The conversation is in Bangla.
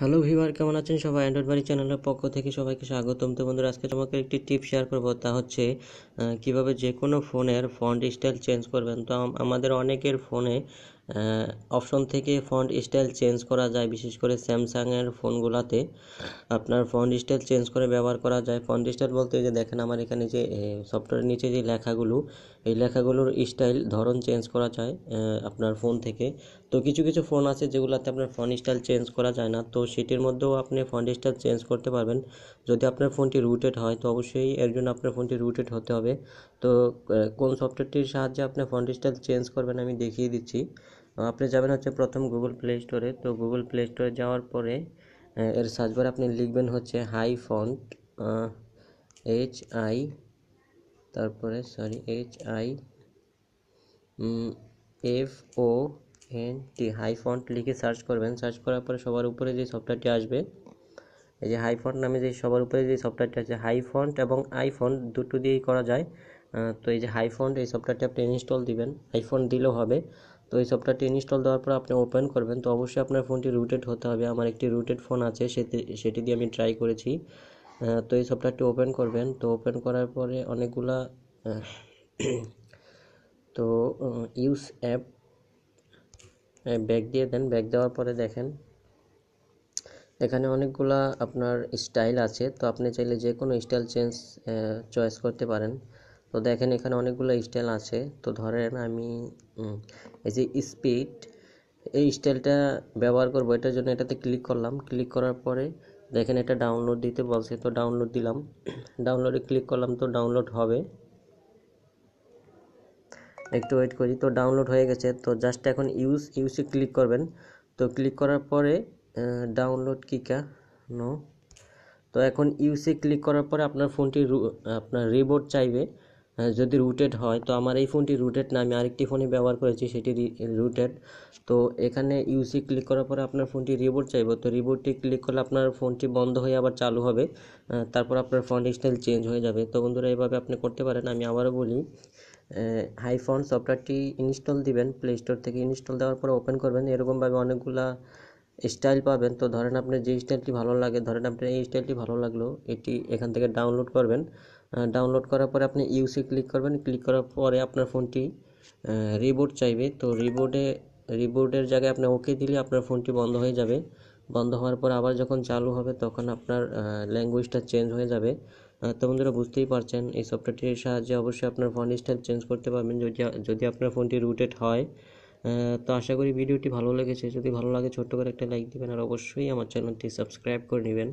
হ্যালো ভিভার কেমন আছেন সবাই অ্যান্ড্রয়েড বাড়ি চ্যানেলের পক্ষ থেকে সবাইকে স্বাগতম তো বন্ধুরা আজকে তোমাকে একটি টিপ শেয়ার করবো তা হচ্ছে কিভাবে যে কোনো ফোনের ফন্ট স্টাইল চেঞ্জ করবেন তো আমাদের অনেকের ফোনে অপশন থেকে ফন্ট স্টাইল চেঞ্জ করা যায় বিশেষ করে স্যামসাংয়ের ফোনগুলোতে আপনার ফন্ট স্টাইল চেঞ্জ করে ব্যবহার করা যায় ফন্ট স্টাইল বলতে যে দেখেন আমার এখানে যে সফটওয়্যারের নিচে যে লেখাগুলো এই লেখাগুলোর স্টাইল ধরন চেঞ্জ করা যায় আপনার ফোন থেকে তো কিছু কিছু ফোন আছে যেগুলোতে আপনার ফন্ট স্টাইল চেঞ্জ করা যায় না তো সেটির মধ্যেও আপনি ফন্ট স্টাইল চেঞ্জ করতে পারবেন যদি আপনার ফোনটি রুটেড হয় তো অবশ্যই এর জন্য আপনার ফোনটি রুটেড হতে হবে তো কোন সফটওয়্যারটির সাহায্যে আপনি ফন্ট স্টাইল চেঞ্জ করবেন আমি দেখিয়ে দিচ্ছি আপনি যাবেন হচ্ছে প্রথম গুগল প্লে স্টোরে তো গুগল প্লে স্টোরে যাওয়ার পরে এর সার্চ বারে আপনি লিখবেন হচ্ছে হাই ফন্ট এইচ আই তারপরে sorry H I F O N T HiFont লিখে সার্চ করবেন সার্চ করার পরে সবার উপরে যে সফটওয়্যারটি আসবে এই যে হাই ফন্ট নামে যে সবার উপরে যে সফটওয়্যারটি আছে হাই ফন্ট এবং আই দুটো দিয়েই করা যায় তো এই যে হাই ফন্ট এই সফটওয়্যারটি আপনি ইনস্টল দিবেন আইফোন দিলেও হবে তো এই সফটওয়্যারটি ইনস্টল দেওয়ার পর আপনি ওপেন করবেন তো অবশ্যই আপনার ফোনটি রুটেড হতে হবে আমার একটি রুটেড ফোন আছে সেটি সেটি দিয়ে আমি ট্রাই করেছি তো এই সফটওয়্যারটি ওপেন করবেন তো ওপেন করার পরে অনেকগুলা তো ইউস অ্যাপ ব্যাগ দিয়ে দেন ব্যাগ দেওয়ার পরে দেখেন এখানে অনেকগুলা আপনার স্টাইল আছে তো আপনি চাইলে যে কোনো স্টাইল চেঞ্জ চয়েস করতে পারেন তো দেখেন এখানে অনেকগুলো স্টাইল আছে তো ধরেন আমি এই যে স্পিড এই স্টাইলটা ব্যবহার করবো এটার জন্য এটাতে ক্লিক করলাম ক্লিক করার পরে দেখেন এটা ডাউনলোড দিতে বলছে তো ডাউনলোড দিলাম ডাউনলোডে ক্লিক করলাম তো ডাউনলোড হবে একটু ওয়েট করি তো ডাউনলোড হয়ে গেছে তো জাস্ট এখন ইউজ ইউসে ক্লিক করবেন তো ক্লিক করার পরে ডাউনলোড কিকা নো তো এখন ইউসে ক্লিক করার পরে আপনার ফোনটি আপনার রিবোর্ড চাইবে হ্যাঁ, যদি রুটেড হয় তো আমার এই ফোনটি রুটেড না আমি আরেকটি ফোনে ব্যবহার করেছি সেটি রুটেড তো এখানে ইউসি ক্লিক করার পরে আপনার ফোনটি রিবোট চাইব তো রিবোটটি ক্লিক করলে আপনার ফোনটি বন্ধ হয়ে আবার চালু হবে তারপর আপনার ফন্ট স্টাইল চেঞ্জ হয়ে যাবে তো বন্ধুরা এভাবে আপনি করতে পারেন আমি আবারও বলি ফোন সফটওয়্যারটি ইনস্টল দিবেন প্লে স্টোর থেকে ইনস্টল দেওয়ার পরে ওপেন করবেন এরকমভাবে অনেকগুলা স্টাইল পাবেন তো ধরেন আপনার যে স্টাইলটি ভালো লাগে ধরেন আপনার এই স্টাইলটি ভালো লাগলো এটি এখান থেকে ডাউনলোড করবেন ডাউনলোড করার পরে আপনি ইউসি ক্লিক করবেন ক্লিক করার পরে আপনার ফোনটি রিবোর্ড চাইবে তো রিবোর্ডে রিবোর্ডের জায়গায় আপনি ওকে দিলে আপনার ফোনটি বন্ধ হয়ে যাবে বন্ধ হওয়ার পর আবার যখন চালু হবে তখন আপনার ল্যাঙ্গুয়েজটা চেঞ্জ হয়ে যাবে তো বন্ধুরা বুঝতেই পারছেন এই সফটওয়্যারটির সাহায্যে অবশ্যই আপনার ফোন স্টাইল চেঞ্জ করতে পারবেন যদি যদি আপনার ফোনটি রুটেড হয় তো আশা করি ভিডিওটি ভালো লেগেছে যদি ভালো লাগে ছোট্ট করে একটা লাইক দিবেন আর অবশ্যই আমার চ্যানেলটি সাবস্ক্রাইব করে নেবেন